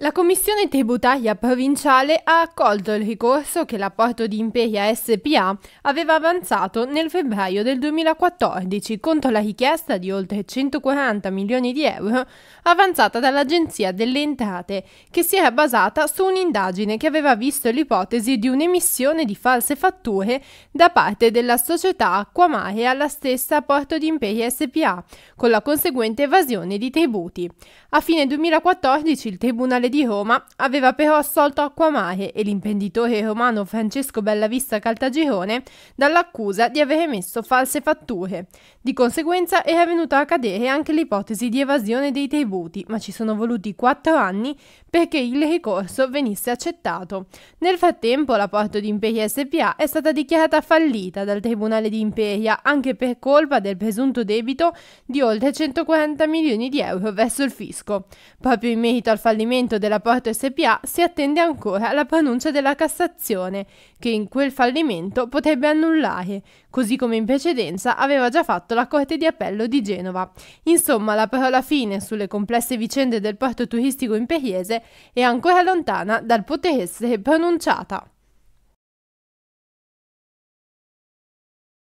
La Commissione tributaria provinciale ha accolto il ricorso che la Porto di Imperia SPA aveva avanzato nel febbraio del 2014 contro la richiesta di oltre 140 milioni di euro avanzata dall'Agenzia delle Entrate, che si era basata su un'indagine che aveva visto l'ipotesi di un'emissione di false fatture da parte della società Acquamare alla stessa Porto di Imperia SPA, con la conseguente evasione di tributi. A fine 2014 il Tribunale procuratore di Roma, aveva però assolto Acquamare e l'imprenditore romano Francesco Bellavista Caltagirone dall'accusa di aver emesso false fatture. Di conseguenza era venuta a cadere anche l'ipotesi di evasione dei tributi, ma ci sono voluti quattro anni perché il ricorso venisse accettato. Nel frattempo la porta di Imperia SPA è stata dichiarata fallita dal Tribunale di Imperia anche per colpa del presunto debito di oltre 140 milioni di euro verso il fisco. Proprio in merito al fallimento fallimento della Porto SPA si attende ancora la pronuncia della Cassazione, che in quel fallimento potrebbe annullare, così come in precedenza aveva già fatto la Corte di Appello di Genova. Insomma, la parola fine sulle complesse vicende del porto turistico imperiese è ancora lontana dal poter essere pronunciata.